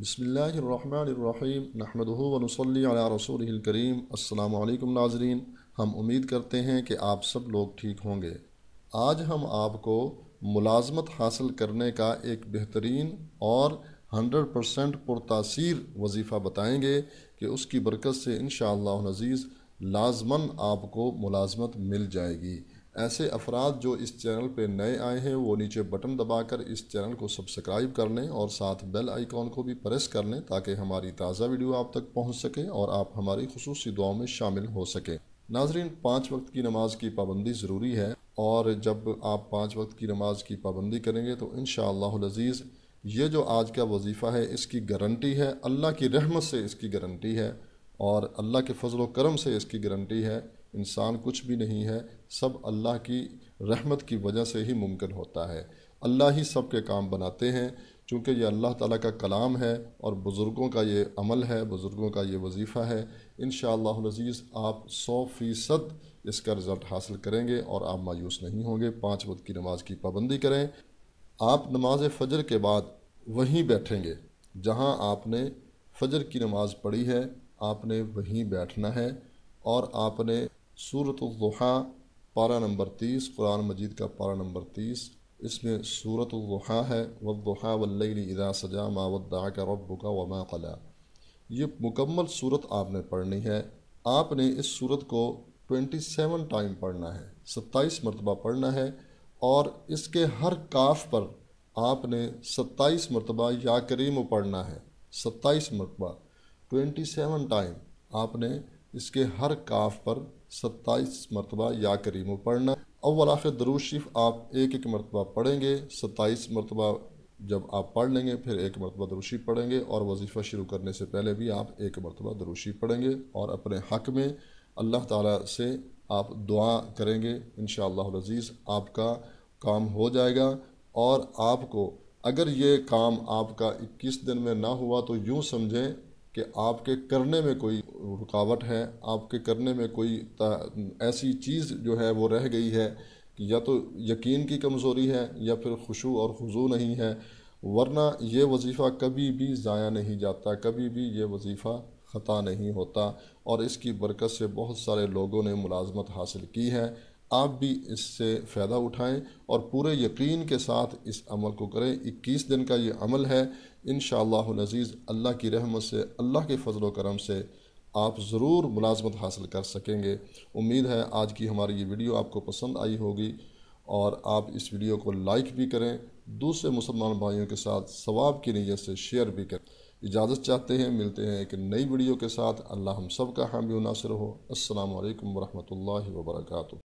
بسم اللہ الرحمن نحمده و نصلی علی رسول کریم السلام علیکم ناظرین ہم امید کرتے ہیں کہ آپ سب لوگ ٹھیک ہوں گے آج ہم آپ کو ملازمت حاصل کرنے کا ایک بہترین اور ہنڈریڈ پرسنٹ پرتاثیر وظیفہ بتائیں گے کہ اس کی برکت سے انشاءاللہ شاء اللہ عزیز لازمَََََََََََََََََ آپ کو ملازمت مل جائے گی ایسے افراد جو اس چینل پہ نئے آئے ہیں وہ نیچے بٹن دبا کر اس چینل کو سبسکرائب کر لیں اور ساتھ بیل آئیکن کو بھی پریس کر لیں تاکہ ہماری تازہ ویڈیو آپ تک پہنچ سکے اور آپ ہماری خصوصی دعاؤں میں شامل ہو سکیں ناظرین پانچ وقت کی نماز کی پابندی ضروری ہے اور جب آپ پانچ وقت کی نماز کی پابندی کریں گے تو انشاءاللہ العزیز یہ جو آج کا وظیفہ ہے اس کی گارنٹی ہے اللہ کی رحمت سے اس کی گارنٹی ہے اور اللہ کے فضل و کرم سے اس کی گارنٹی ہے انسان کچھ بھی نہیں ہے سب اللہ کی رحمت کی وجہ سے ہی ممکن ہوتا ہے اللہ ہی سب کے کام بناتے ہیں چونکہ یہ اللہ تعالیٰ کا کلام ہے اور بزرگوں کا یہ عمل ہے بزرگوں کا یہ وظیفہ ہے ان شاء اللہ لذیذ آپ سو فیصد اس کا رزلٹ حاصل کریں گے اور آپ مایوس نہیں ہوں گے پانچ وقت کی نماز کی پابندی کریں آپ نماز فجر کے بعد وہیں بیٹھیں گے جہاں آپ نے فجر کی نماز پڑھی ہے آپ نے وہیں بیٹھنا ہے اور آپ نے صورت الضحیٰ پارا نمبر تیس قرآن مجید کا پارا نمبر تیس اس میں صورت الضحیٰ ہے وقہ واللیل اذا سجا ما ودعک ربک وما قلا یہ مکمل صورت آپ نے پڑھنی ہے آپ نے اس صورت کو ٹوئنٹی سیون ٹائم پڑھنا ہے ستائیس مرتبہ پڑھنا ہے اور اس کے ہر کاف پر آپ نے ستائیس مرتبہ یا کریم پڑھنا ہے ستائیس مرتبہ ٹوئنٹی سیون ٹائم آپ نے اس کے ہر کاف پر ستائیس مرتبہ یا کریم و پڑھنا درود شریف آپ ایک ایک مرتبہ پڑھیں گے ستائیس مرتبہ جب آپ پڑھ لیں گے پھر ایک مرتبہ دروشی پڑھیں گے اور وظیفہ شروع کرنے سے پہلے بھی آپ ایک مرتبہ دروشی پڑھیں گے اور اپنے حق میں اللہ تعالیٰ سے آپ دعا کریں گے انشاءاللہ شاء اللہ عزیز آپ کا کام ہو جائے گا اور آپ کو اگر یہ کام آپ کا اکیس دن میں نہ ہوا تو یوں سمجھیں کہ آپ کے کرنے میں کوئی رکاوٹ ہے آپ کے کرنے میں کوئی ایسی چیز جو ہے وہ رہ گئی ہے یا تو یقین کی کمزوری ہے یا پھر خوشو اور خضو نہیں ہے ورنہ یہ وظیفہ کبھی بھی ضائع نہیں جاتا کبھی بھی یہ وظیفہ خطا نہیں ہوتا اور اس کی برکت سے بہت سارے لوگوں نے ملازمت حاصل کی ہے آپ بھی اس سے فائدہ اٹھائیں اور پورے یقین کے ساتھ اس عمل کو کریں اکیس دن کا یہ عمل ہے ان شاء اللہ اللہ کی رحمت سے اللہ کے فضل و کرم سے آپ ضرور ملازمت حاصل کر سکیں گے امید ہے آج کی ہماری یہ ویڈیو آپ کو پسند آئی ہوگی اور آپ اس ویڈیو کو لائک بھی کریں دوسرے مسلمان بھائیوں کے ساتھ ثواب کی نیت سے شیئر بھی کریں اجازت چاہتے ہیں ملتے ہیں ایک نئی ویڈیو کے ساتھ اللہ ہم سب کا حامی و ناصر ہو السلام علیکم ورحمۃ اللہ وبرکاتہ